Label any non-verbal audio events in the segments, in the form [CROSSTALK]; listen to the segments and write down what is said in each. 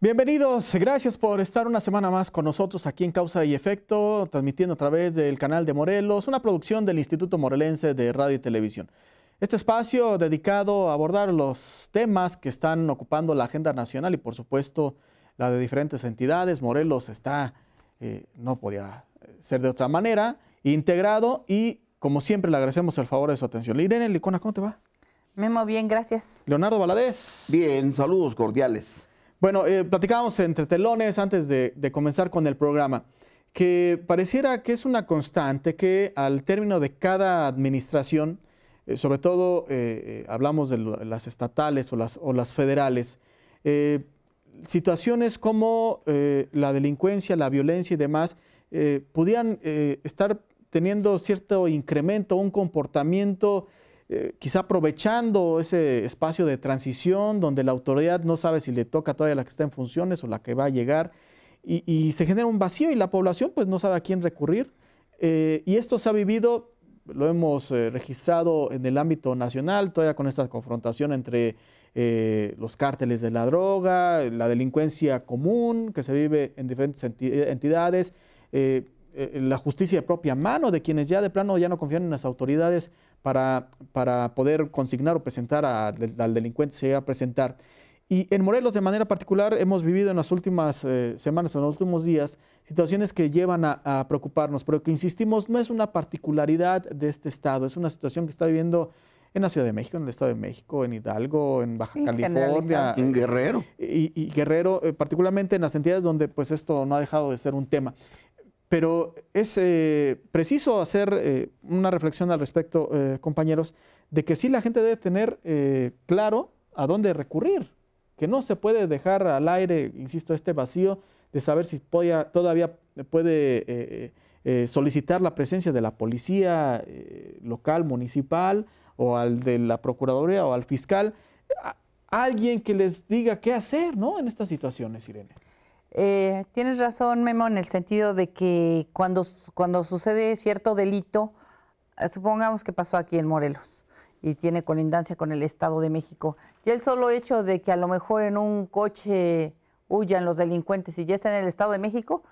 Bienvenidos, gracias por estar una semana más con nosotros aquí en Causa y Efecto, transmitiendo a través del canal de Morelos, una producción del Instituto Morelense de Radio y Televisión. Este espacio dedicado a abordar los temas que están ocupando la agenda nacional y por supuesto la de diferentes entidades. Morelos está, eh, no podía ser de otra manera, integrado y como siempre le agradecemos el favor de su atención. Irene Licona, ¿cómo te va? Memo, bien, gracias. Leonardo Valadez. Bien, saludos cordiales. Bueno, eh, platicábamos entre telones antes de, comenzar con el programa que pareciera que es una constante que al término de cada administración, eh, sobre todo eh, hablamos de las estatales o las, federales, situaciones como la delincuencia, la violencia y demás, pudieran estar teniendo cierto incremento, un comportamiento eh, quizá aprovechando ese espacio de transición donde la autoridad no sabe si le toca todavía la que está en funciones o la que va a llegar, y, se genera un vacío y la población pues no sabe a quién recurrir. Eh, y esto se ha vivido, lo hemos eh, registrado en el ámbito nacional, todavía con esta confrontación entre los cárteles de la droga, la delincuencia común que se vive en diferentes entidades. Eh, eh, eh, la justicia de propia mano de quienes ya de plano ya no confían en las autoridades para, para poder consignar o presentar al delincuente se llega a presentar. Y en Morelos de manera particular hemos vivido en las últimas eh, semanas, en los últimos días, situaciones que llevan a, preocuparnos, pero que insistimos no es una particularidad de este estado, es una situación que está viviendo en la Ciudad de México, en el Estado de México, en Hidalgo, en Baja California. En Guerrero. Y, Guerrero, particularmente en las entidades donde pues esto no ha dejado de ser un tema. Pero es eh, preciso hacer eh, una reflexión al respecto, eh, compañeros, de que sí la gente debe tener claro a dónde recurrir, que no se puede dejar al aire, insisto, este vacío de saber si todavía puede solicitar la presencia de la policía local, municipal, o al de la Procuraduría o al fiscal, alguien que les diga qué hacer en estas situaciones, Irene. Eh, tienes razón, Memo, en el sentido de que cuando, cuando sucede cierto delito, eh, supongamos que pasó aquí en Morelos y tiene colindancia con el Estado de México, y el solo hecho de que a lo mejor en un coche huyan los delincuentes y ya está en el Estado de México,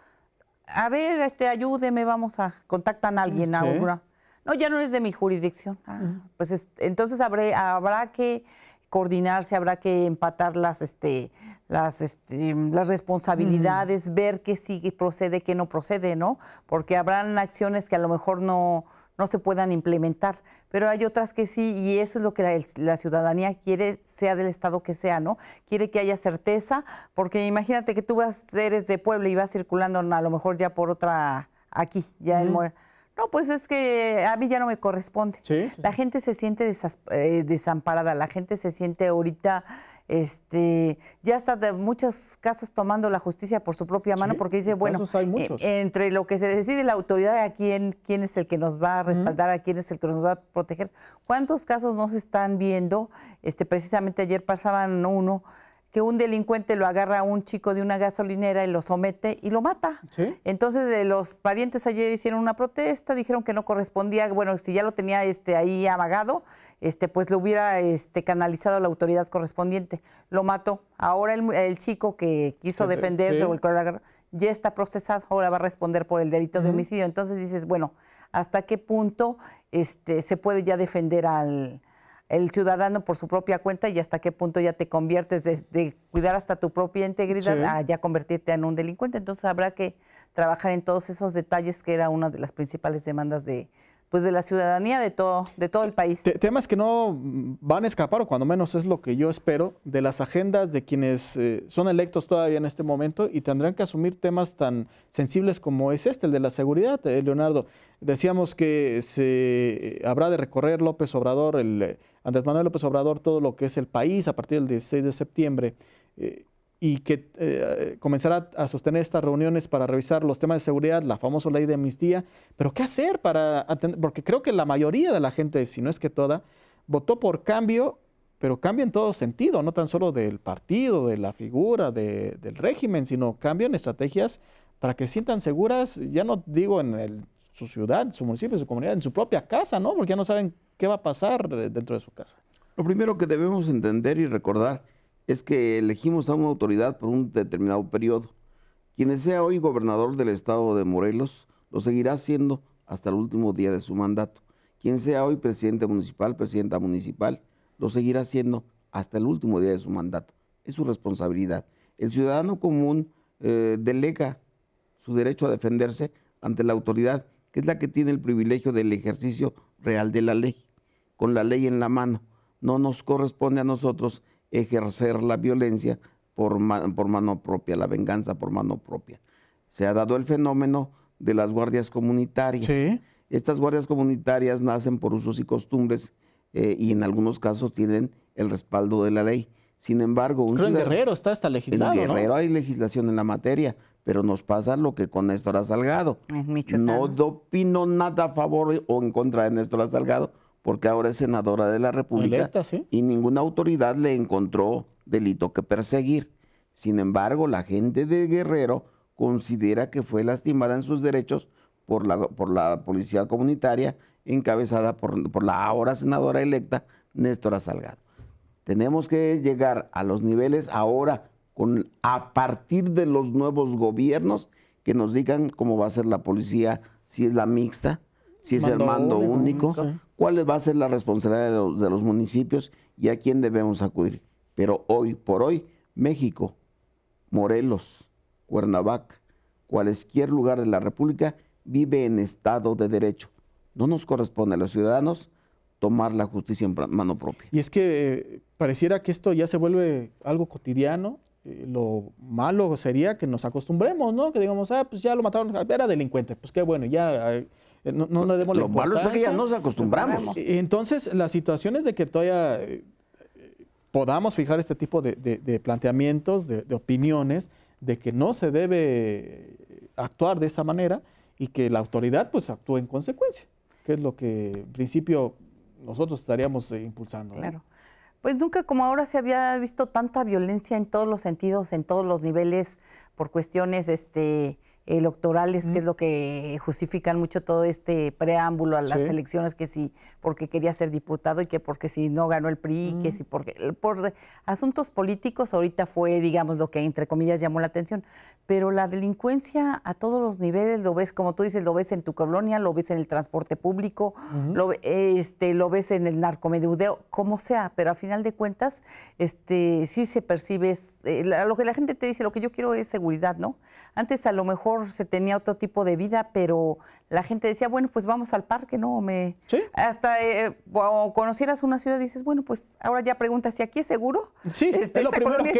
a ver, este, ayúdeme, vamos a, contactar a alguien No, ya no es de mi jurisdicción. Ah, pues entonces habrá que coordinarse, habrá que empatar las, este, las, este, las mm. responsabilidades, ver qué sí procede, qué no procede, ¿no? Porque habrán acciones que a lo mejor no, no se puedan implementar, pero hay otras que sí, y eso es lo que la, ciudadanía quiere, sea del estado que sea, ¿no? Quiere que haya certeza, porque imagínate que tú vas, eres de Puebla y vas circulando a lo mejor ya por otra aquí, ya en Morena. No, pues es que a mí ya no me corresponde. La gente se siente eh, desamparada, la gente se siente ahorita este, ya está de muchos casos tomando la justicia por su propia mano, porque dice, bueno, eh, entre lo que se decide la autoridad, a quién, quién es el que nos va a respaldar, a quién es el que nos va a proteger. ¿Cuántos casos no se están viendo? Este, precisamente ayer pasaban uno que un delincuente lo agarra a un chico de una gasolinera y lo somete y lo mata. Entonces los parientes ayer hicieron una protesta, dijeron que no correspondía, bueno, si ya lo tenía este, ahí amagado, este, pues lo hubiera este, canalizado a la autoridad correspondiente. Lo mató. Ahora el, chico que quiso defenderse o el ya está procesado, ahora va a responder por el delito de homicidio. Entonces dices, bueno, ¿hasta qué punto este, se puede ya defender al ciudadano por su propia cuenta y hasta qué punto ya te conviertes de, cuidar hasta tu propia integridad a ya convertirte en un delincuente? Entonces habrá que trabajar en todos esos detalles que era una de las principales demandas de, pues de la ciudadanía de todo, de todo el país. temas que no van a escapar, o cuando menos es lo que yo espero, de las agendas de quienes eh, son electos todavía en este momento y tendrán que asumir temas tan sensibles como es este, el de la seguridad, eh, Leonardo. Decíamos que se eh, habrá de recorrer López Obrador, el, Andrés Manuel López Obrador, todo lo que es el país a partir del 16 de septiembre y que eh, comenzará a sostener estas reuniones para revisar los temas de seguridad, la famosa ley de amnistía. Pero ¿qué hacer para atender? Porque creo que la mayoría de la gente, si no es que toda, votó por cambio, pero cambio en todo sentido, no tan solo del partido, de la figura, del régimen, sino cambio en estrategias para que sientan seguras, ya no digo en su ciudad, su municipio, su comunidad, en su propia casa, ¿no? Porque ya no saben qué va a pasar eh, dentro de su casa. Lo primero que debemos entender y recordar es que elegimos a una autoridad por un determinado periodo. Quien sea hoy gobernador del estado de Morelos lo seguirá siendo hasta el último día de su mandato. Quien sea hoy presidente municipal, presidenta municipal, lo seguirá siendo hasta el último día de su mandato. Es su responsabilidad. El ciudadano común eh, delega su derecho a defenderse ante la autoridad, que es la que tiene el privilegio del ejercicio real de la ley, con la ley en la mano. No nos corresponde a nosotros ejercer la violencia por, mano propia, la venganza por mano propia. Se ha dado el fenómeno de las guardias comunitarias. Estas guardias comunitarias nacen por usos y costumbres eh, y en algunos casos tienen el respaldo de la ley. Sin embargo, un en Guerrero está hasta legislado. En Guerrero hay legislación en la materia, pero nos pasa lo que con Néstor Salgado. No opino nada a favor o en contra de Néstor Salgado porque ahora es senadora de la República y ninguna autoridad le encontró delito que perseguir. Sin embargo, la gente de Guerrero considera que fue lastimada en sus derechos por la, por la policía comunitaria encabezada por, la ahora senadora electa Néstora Salgado. Tenemos que llegar a los niveles ahora con, a partir de los nuevos gobiernos que nos digan cómo va a ser la policía, si es la mixta, si es el mando único, cuál va a ser la responsabilidad de los, municipios y a quién debemos acudir. Pero hoy por hoy, México, Morelos, Cuernavaca, cualquier lugar de la República vive en estado de derecho. No nos corresponde a los ciudadanos tomar la justicia en mano propia. Y es que eh, pareciera que esto ya se vuelve algo cotidiano. Eh, lo malo sería que nos acostumbremos, ¿no? Que digamos, ah, pues ya lo mataron, era delincuente, pues qué bueno, ya eh, eh, no, no le demos la es que ya nos acostumbramos. Entonces, la situación es de que todavía eh, podamos fijar este tipo de, planteamientos, de, opiniones, de que no se debe eh, actuar de esa manera y que la autoridad pues actúe en consecuencia, que es lo que en principio nosotros estaríamos impulsando. Claro. Pues nunca como ahora se había visto tanta violencia en todos los sentidos, en todos los niveles, por cuestiones este, electorales, que es lo que justifican mucho todo este preámbulo a las elecciones, que sí porque quería ser diputado y que porque si no ganó el PRI, que si porque por asuntos políticos ahorita fue, digamos, lo que entre comillas llamó la atención, pero la delincuencia a todos los niveles lo ves, como tú dices, lo ves en tu colonia, lo ves en el transporte público, lo, este, lo ves en el narcomedeudeo, como sea, pero a final de cuentas, este, sí se percibe, eh, lo que la gente te dice, lo que yo quiero es seguridad, ¿no? Antes a lo mejor se tenía otro tipo de vida, pero la gente decía, bueno, pues vamos al parque, ¿no? Me... Hasta eh, o conocieras una ciudad, dices, bueno, pues ahora ya preguntas si aquí es seguro. Sí, es este, lo primero pues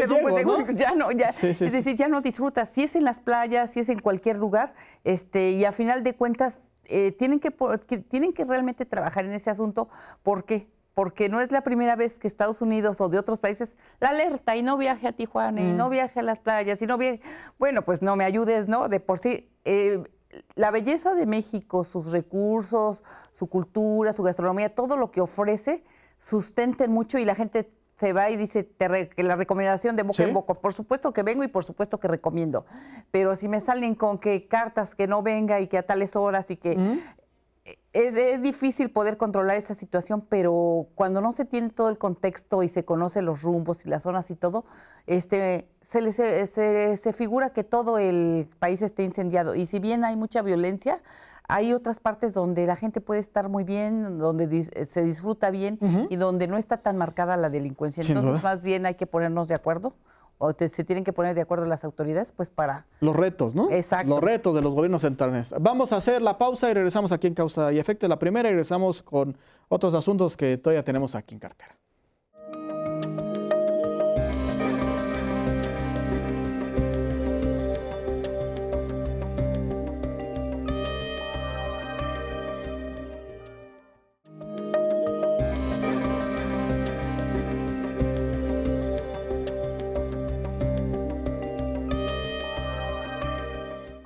que Ya no, es decir, ya no disfrutas, si es en las playas, si es en cualquier lugar, este, y a final de cuentas eh, tienen, que, tienen que realmente trabajar en ese asunto. porque porque no es la primera vez que Estados Unidos o de otros países la alerta y no viaje a Tijuana y no mm. viaje a las playas y no viaje, bueno, pues no me ayudes, ¿no? De por sí, eh, la belleza de México, sus recursos, su cultura, su gastronomía, todo lo que ofrece, sustenten mucho y la gente se va y dice que la recomendación de boca en boca. Por supuesto que vengo y por supuesto que recomiendo. Pero si me salen con que cartas que no venga y que a tales horas y que mm es, es, difícil poder controlar esa situación, pero cuando no se tiene todo el contexto y se conocen los rumbos y las zonas y todo, este, se, les, se, se, figura que todo el país esté incendiado. Y si bien hay mucha violencia, hay otras partes donde la gente puede estar muy bien, donde eh, se disfruta bien y donde no está tan marcada la delincuencia. Entonces, más bien hay que ponernos de acuerdo o se tienen que poner de acuerdo las autoridades, pues para... Los retos, ¿no? Exacto. Los retos de los gobiernos centrales. Vamos a hacer la pausa y regresamos aquí en Causa y Efecto. La primera, regresamos con otros asuntos que todavía tenemos aquí en cartera.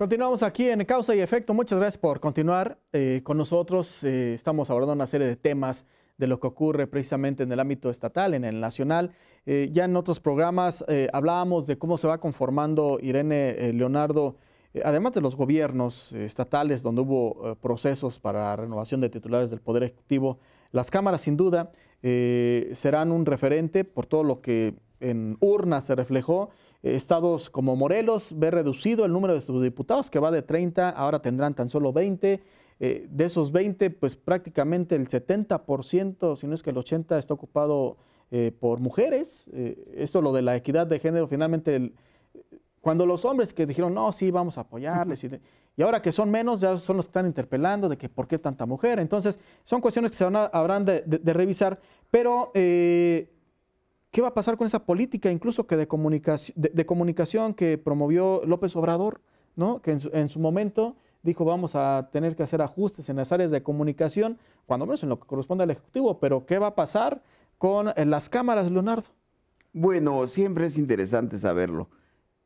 Continuamos aquí en Causa y Efecto. Muchas gracias por continuar eh, con nosotros. Eh, estamos abordando una serie de temas de lo que ocurre precisamente en el ámbito estatal, en el nacional. Eh, ya en otros programas hablábamos de cómo se va conformando Irene Leonardo, además de los gobiernos estatales donde hubo procesos para renovación de titulares del Poder Ejecutivo, las cámaras sin duda serán un referente por todo lo que en urnas se reflejó Estados como Morelos ve reducido el número de sus diputados, que va de 30, ahora tendrán tan solo 20. Eh, de esos 20, pues prácticamente el 70%, si no es que el 80%, está ocupado eh, por mujeres. Eh, esto lo de la equidad de género, finalmente, cuando los hombres que dijeron, no, sí, vamos a apoyarles, y, y, ahora que son menos, ya son los que están interpelando de que por qué tanta mujer. Entonces, son cuestiones que se van habrán de, de revisar, pero... ¿Qué va a pasar con esa política incluso que de, comunicación, que promovió López Obrador, ¿no? que en su, momento dijo vamos a tener que hacer ajustes en las áreas de comunicación, cuando menos en lo que corresponde al Ejecutivo, pero ¿qué va a pasar con eh, las cámaras, Leonardo? Bueno, siempre es interesante saberlo.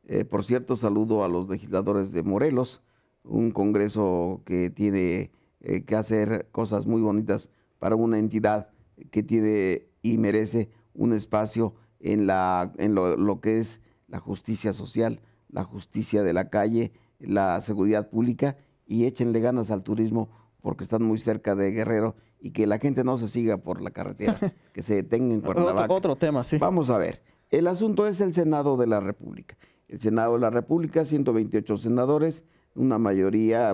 Eh, por cierto, saludo a los legisladores de Morelos, un Congreso que tiene eh, que hacer cosas muy bonitas para una entidad que tiene y merece un espacio en, la, en lo, que es la justicia social, la justicia de la calle, la seguridad pública y échenle ganas al turismo porque están muy cerca de Guerrero y que la gente no se siga por la carretera, [LAUGHS] que se detenga en Cuernavaca. Otro, otro tema, sí. Vamos a ver. El asunto es el Senado de la República. El Senado de la República, 128 senadores, una mayoría,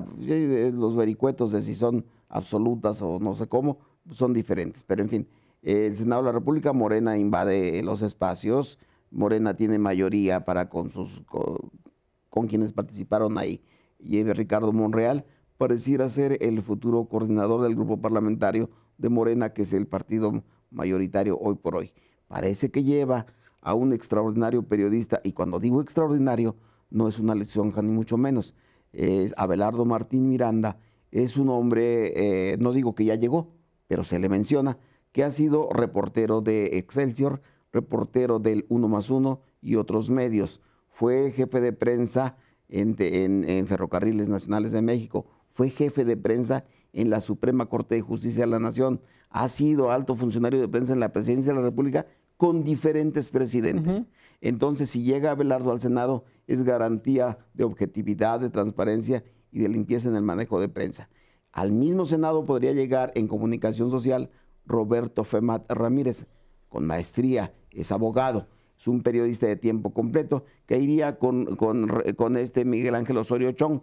los vericuetos de si son absolutas o no sé cómo, son diferentes. Pero en fin, el Senado de la República, Morena invade los espacios, Morena tiene mayoría para con, sus, con, quienes participaron ahí. Y Ricardo Monreal pareciera ser el futuro coordinador del grupo parlamentario de Morena, que es el partido mayoritario hoy por hoy. Parece que lleva a un extraordinario periodista, y cuando digo extraordinario, no es una lección ni mucho menos. Es Abelardo Martín Miranda es un hombre, eh, no digo que ya llegó, pero se le menciona, que ha sido reportero de Excelsior, reportero del Uno más Uno y otros medios. Fue jefe de prensa en, Ferrocarriles Nacionales de México, fue jefe de prensa en la Suprema Corte de Justicia de la Nación, ha sido alto funcionario de prensa en la Presidencia de la República con diferentes presidentes. Entonces, si llega Abelardo al Senado, es garantía de objetividad, de transparencia y de limpieza en el manejo de prensa. Al mismo Senado podría llegar en comunicación social Roberto Femat Ramírez, con maestría, es abogado, es un periodista de tiempo completo que iría con, este Miguel Ángel Osorio Chong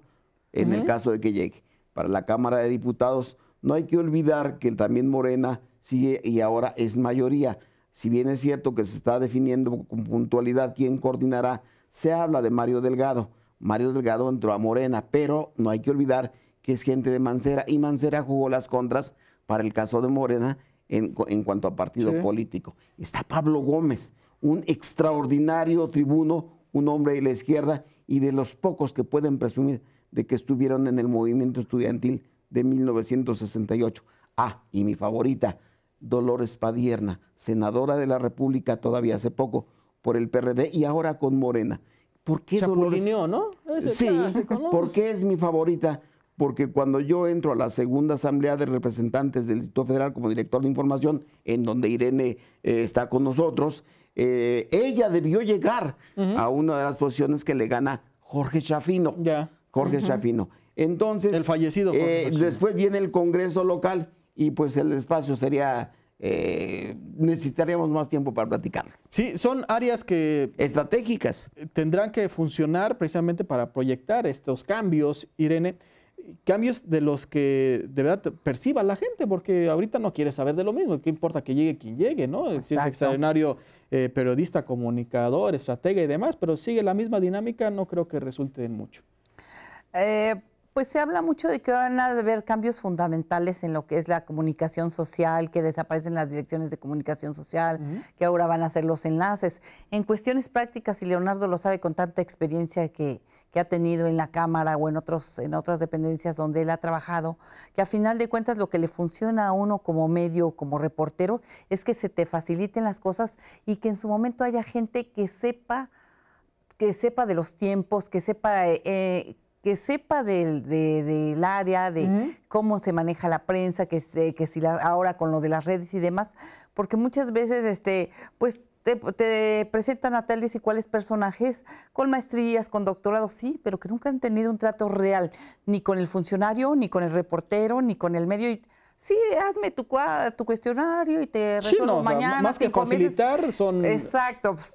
en el caso de que llegue. Para la Cámara de Diputados no hay que olvidar que también Morena sigue y ahora es mayoría. Si bien es cierto que se está definiendo con puntualidad quién coordinará, se habla de Mario Delgado. Mario Delgado entró a Morena, pero no hay que olvidar que es gente de Mancera y Mancera jugó las contras para el caso de Morena en, cuanto a partido político. Está Pablo Gómez, un extraordinario tribuno, un hombre de la izquierda y de los pocos que pueden presumir de que estuvieron en el movimiento estudiantil de 1968. Ah, y mi favorita, Dolores Padierna, senadora de la República todavía hace poco por el PRD y ahora con Morena. ¿Por qué Dolores? ¿no? sí, porque es mi favorita, porque cuando yo entro a la segunda asamblea de representantes del Distrito Federal como director de información, en donde Irene eh, está con nosotros, eh, ella debió llegar a una de las posiciones que le gana Jorge Chafino. Ya. Jorge Chafino. Entonces, el fallecido Jorge eh, después viene el Congreso local y pues el espacio sería necesitaríamos más tiempo para platicar. Sí, son áreas que... Estratégicas. Tendrán que funcionar precisamente para proyectar estos cambios, Irene cambios de los que de verdad perciba la gente, porque ahorita no quiere saber de lo mismo, ¿qué importa que llegue quien llegue, ¿no? Si es extraordinario eh, periodista, comunicador, estratega y demás, pero sigue la misma dinámica, no creo que resulte en mucho. Eh, pues se habla mucho de que van a haber cambios fundamentales en lo que es la comunicación social, que desaparecen las direcciones de comunicación social, que ahora van a ser los enlaces. En cuestiones prácticas, y Leonardo lo sabe con tanta experiencia que, que ha tenido en la Cámara o en, otros, en otras dependencias donde él ha trabajado, que a final de cuentas lo que le funciona a uno como medio, como reportero, es que se te faciliten las cosas y que en su momento haya gente que sepa, que sepa de los tiempos, que sepa... Eh, eh, que sepa del, del área, de cómo se maneja la prensa, que, que si la, ahora con lo de las redes y demás, porque muchas veces, este, pues te, presentan a tales y cuáles personajes con maestrías, con doctorados, sí, pero que nunca han tenido un trato real, ni con el funcionario, ni con el reportero, ni con el medio. sí, hazme tu, tu cuestionario y te resuelvo mañana. más que, facilitar son... Exacto, pues,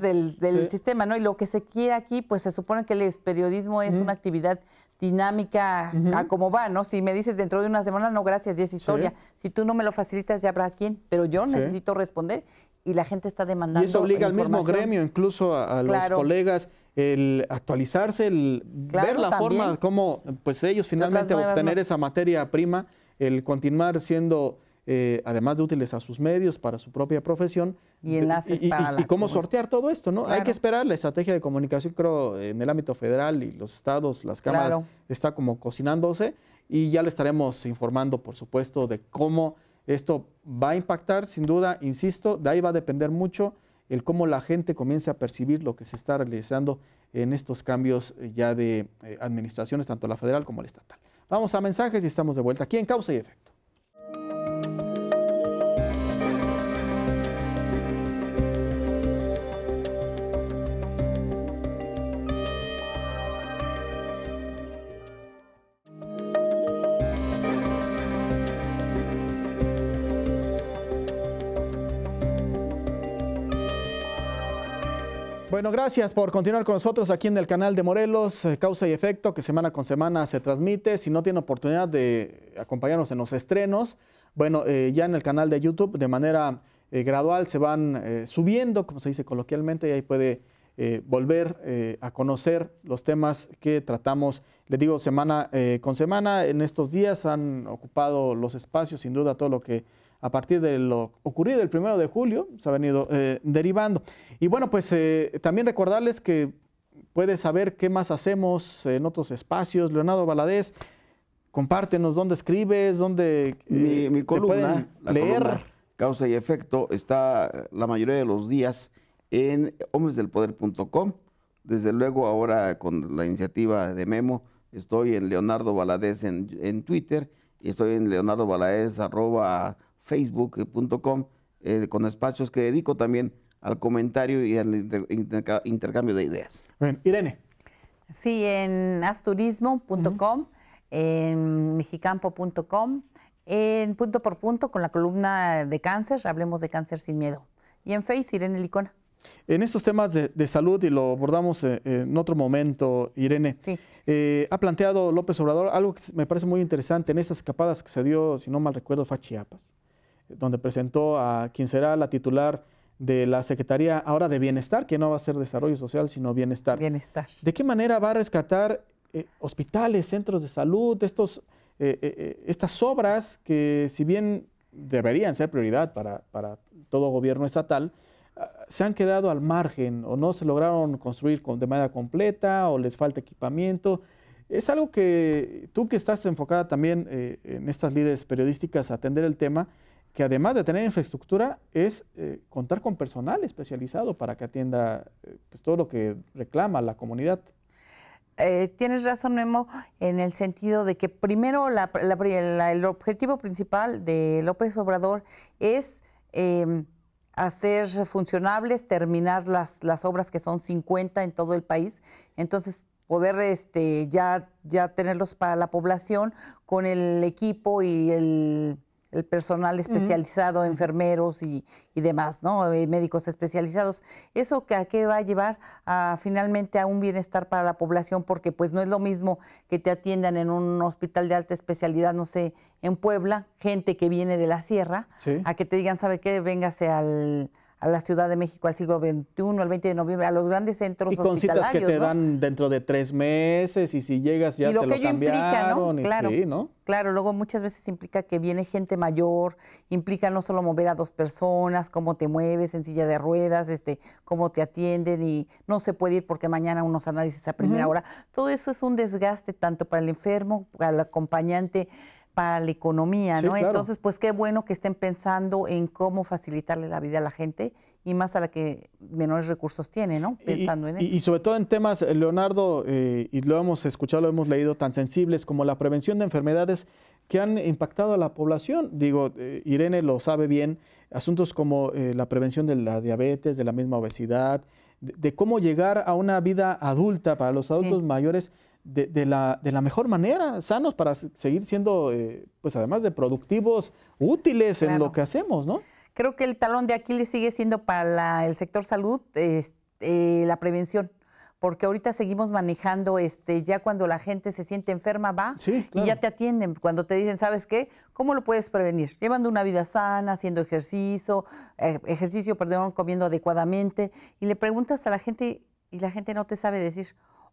del, del sistema, ¿no? Y lo que se quiere aquí, pues se supone que el periodismo es una actividad dinámica a como va, ¿no? Si me dices dentro de una semana, no, gracias, ya es historia. Si tú no me lo facilitas, ya habrá quién, pero yo necesito responder y la gente está demandando. Y eso obliga al mismo gremio, incluso a, los colegas, el actualizarse, el ver la forma como pues ellos finalmente obtener esa materia prima, el continuar siendo eh, además de útiles a sus medios para su propia profesión y enlaces y, y, cómo sortear todo esto, ¿no? Hay que esperar la estrategia de comunicación, creo, en el ámbito federal y los estados, las cámaras está como cocinándose y ya le estaremos informando, por supuesto, de cómo esto va a impactar, sin duda, insisto, de ahí va a depender mucho el cómo la gente comience a percibir lo que se está realizando en estos cambios eh, ya de eh, administraciones, tanto la federal como la estatal. Vamos a mensajes y estamos de vuelta aquí en Causa y Efecto. Bueno, gracias por continuar con nosotros aquí en el canal de Morelos, eh, Causa y Efecto, que semana con semana se transmite. Si no tiene oportunidad de acompañarnos en los estrenos, bueno, eh, ya en el canal de YouTube de manera eh, gradual se van subiendo, como se dice coloquialmente, y ahí puede volver a conocer los temas que tratamos, les digo, semana con semana. En estos días han ocupado los espacios, sin duda, todo lo que a partir de lo ocurrido el primero de julio, se ha venido eh, derivando. Y bueno, pues eh, también recordarles que puedes saber qué más hacemos en otros espacios. Leonardo Valadez, compártenos dónde escribes, dónde eh, mi, mi columna, leer. causa y efecto está la mayoría de los días en hombresdelpoder.com. Desde luego ahora con la iniciativa de Memo estoy en Leonardo Valadez en, Twitter y estoy en Leonardo Valadez facebook.com, eh, eh, con espacios que dedico también al comentario y al intercambio de ideas. Irene. Sí, en asturismo.com, en mexicampo.com, en punto por punto con la columna de cáncer, hablemos de cáncer sin miedo. Y en Face, Irene Licona. En estos temas de, salud, y lo abordamos eh, en otro momento, Irene, sí. ha planteado López Obrador algo que me parece muy interesante en esas escapadas que se dio, si no mal recuerdo, fue Chiapas donde presentó a quien será la titular de la Secretaría ahora de Bienestar, que no va a ser Desarrollo Social, sino Bienestar. Bienestar. ¿De qué manera va a rescatar eh, hospitales, centros de salud, eh, eh, estas obras que si bien deberían ser prioridad para, para todo gobierno estatal, ah, se han quedado al margen o no se lograron construir de manera completa o les falta equipamiento. Es algo que tú que estás enfocada también en estas líderes periodísticas a atender el tema, que además de tener infraestructura, es eh, contar con personal especializado para que atienda eh, pues, todo lo que reclama la comunidad. Eh, tienes razón, Memo, en el sentido de que primero el objetivo principal de López Obrador es em, hacer funcionables, terminar las, las obras que son 50 en todo el país. Entonces, poder este, ya, ya tenerlos para la población con el equipo y el el personal especializado, enfermeros y, y, demás, ¿no? Eh, médicos especializados. ¿Eso que, a qué va a llevar a, finalmente a un bienestar para la población? Porque pues no es lo mismo que te atiendan en un hospital de alta especialidad, no sé, en Puebla, gente que viene de la sierra, a que te digan, ¿sabe qué? Véngase al a la Ciudad de México al siglo XXI, al 20 de noviembre, a los grandes centros Y con citas que te dan dentro de tres meses y si llegas ya lo te lo Claro, luego muchas veces implica que viene gente mayor, implica no solo mover a dos personas, cómo te mueves en silla de ruedas, este, cómo te atienden y no se puede ir porque mañana unos análisis a primera hora. Todo eso es un desgaste tanto para el enfermo, para el acompañante, para la economía, ¿no? Entonces, pues qué bueno que estén pensando en cómo facilitarle la vida a la gente y más a la que menores recursos tiene, ¿no? Pensando y, en eso. Y, sobre todo en temas, eh, Leonardo, eh, y lo hemos escuchado, lo hemos leído, tan sensibles como la prevención de enfermedades que han impactado a la población. Digo, eh, Irene lo sabe bien, asuntos como la prevención de la diabetes, de la misma obesidad, de, cómo llegar a una vida adulta para los adultos mayores de, la, mejor manera, sanos para seguir siendo, eh, pues además de productivos, útiles en lo que hacemos, ¿no? Creo que el talón de Aquiles sigue siendo para el sector salud este, la prevención, porque ahorita seguimos manejando, este, ya cuando la gente se siente enferma va y ya te atienden, cuando te dicen, ¿sabes qué? ¿Cómo lo puedes prevenir? Llevando una vida sana, haciendo ejercicio, eh, ejercicio, perdón, comiendo adecuadamente, y le preguntas a la gente y la gente no te sabe decir,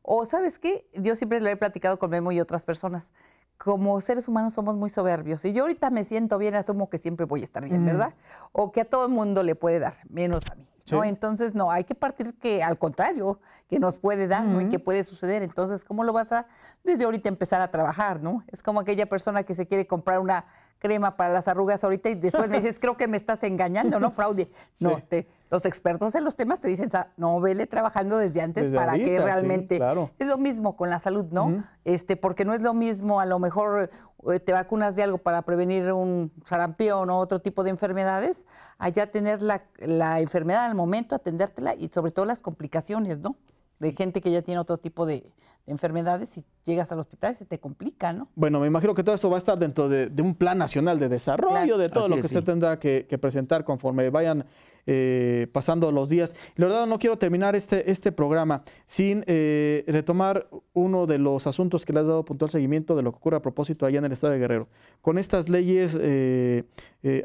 o sabes qué, yo siempre lo he platicado con Memo y otras personas. Como seres humanos somos muy soberbios. Y yo ahorita me siento bien, asumo que siempre voy a estar bien, mm. ¿verdad? O que a todo el mundo le puede dar, menos a mí. ¿no? Entonces, no, hay que partir que al contrario, que nos puede dar, Y que puede suceder. Entonces, ¿cómo lo vas a desde ahorita empezar a trabajar, ¿no? Es como aquella persona que se quiere comprar una crema para las arrugas ahorita y después me dices, [LAUGHS] creo que me estás engañando, ¿no, fraude? No, te, los expertos en los temas te dicen, no, vele trabajando desde antes para que realmente... Es lo mismo con la salud, ¿no? este Porque no es lo mismo, a lo mejor eh, te vacunas de algo para prevenir un sarampión o otro tipo de enfermedades, allá tener la, la enfermedad al momento, atendértela y sobre todo las complicaciones, ¿no? De gente que ya tiene otro tipo de enfermedades si llegas al hospital se te complica, ¿no? Bueno, me imagino que todo eso va a estar dentro de, un plan nacional de desarrollo, de todo lo que usted tendrá que, presentar conforme vayan eh, pasando los días. La verdad, no quiero terminar este, este programa sin eh, retomar uno de los asuntos que le has dado puntual seguimiento de lo que ocurre a propósito allá en el estado de Guerrero. Con estas leyes eh,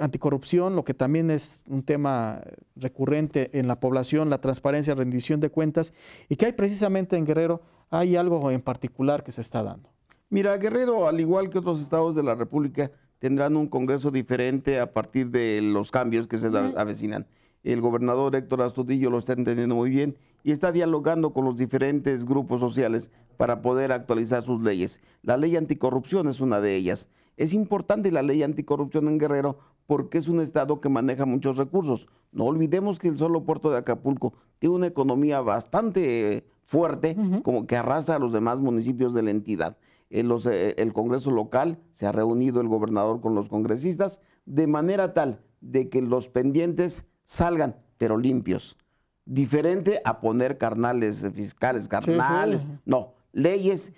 anticorrupción, lo que también es un tema recurrente en la población, la transparencia, rendición de cuentas, y que hay precisamente en Guerrero hay algo en particular que se está dando. Mira, Guerrero, al igual que otros estados de la República, tendrán un Congreso diferente a partir de los cambios que se avecinan. El gobernador Héctor Astudillo lo está entendiendo muy bien y está dialogando con los diferentes grupos sociales para poder actualizar sus leyes. La ley anticorrupción es una de ellas. Es importante la ley anticorrupción en Guerrero porque es un estado que maneja muchos recursos. No olvidemos que el solo puerto de Acapulco tiene una economía bastante fuerte, como que arrasa a los demás municipios de la entidad. Eh, eh, el, Congreso local se ha reunido el gobernador con los congresistas de manera tal de que los pendientes salgan, pero limpios. Diferente a poner carnales eh, fiscales, carnales, no, leyes.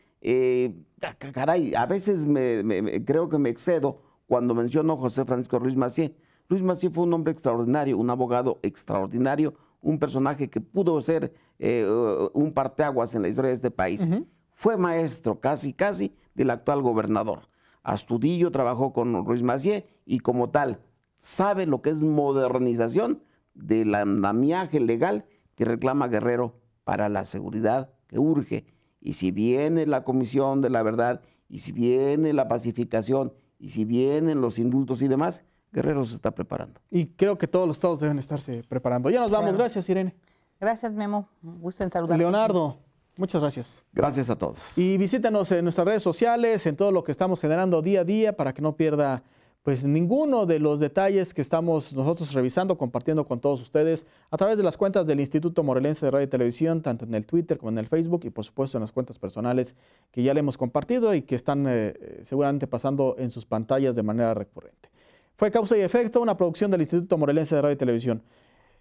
caray, a veces me, creo que me excedo cuando menciono a José Francisco Ruiz Macié. Luis Macié fue un hombre extraordinario, un abogado extraordinario, un personaje que pudo ser eh, eh, un parteaguas en la historia de este país. Fue maestro casi, casi del actual gobernador. Astudillo trabajó con Ruiz Macié y como tal sabe lo que es modernización del andamiaje legal que reclama Guerrero para la seguridad que urge. Y si viene la Comisión de la Verdad, y si viene la pacificación, y si vienen los indultos y demás, Guerrero se está preparando. Y creo que todos los estados deben estarse preparando. Ya nos vamos. Gracias, Irene. Gracias, Memo. Un gusto en saludarte. Leonardo. Muchas gracias. Gracias a todos. Y visítenos en nuestras redes sociales, en todo lo que estamos generando día a día para que no pierda pues ninguno de los detalles que estamos nosotros revisando, compartiendo con todos ustedes a través de las cuentas del Instituto Morelense de Radio y Televisión, tanto en el Twitter como en el Facebook y por supuesto en las cuentas personales que ya le hemos compartido y que están eh, seguramente pasando en sus pantallas de manera recurrente. Fue Causa y Efecto, una producción del Instituto Morelense de Radio y Televisión.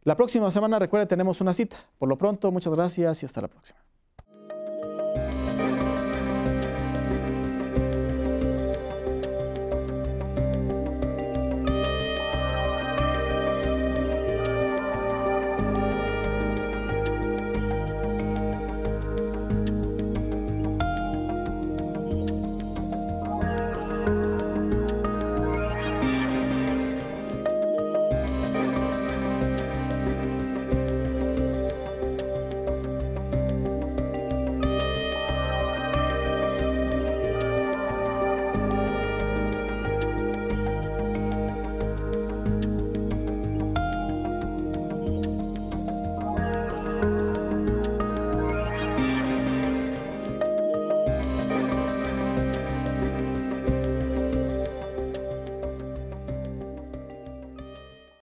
La próxima semana, recuerda, tenemos una cita. Por lo pronto, muchas gracias y hasta la próxima.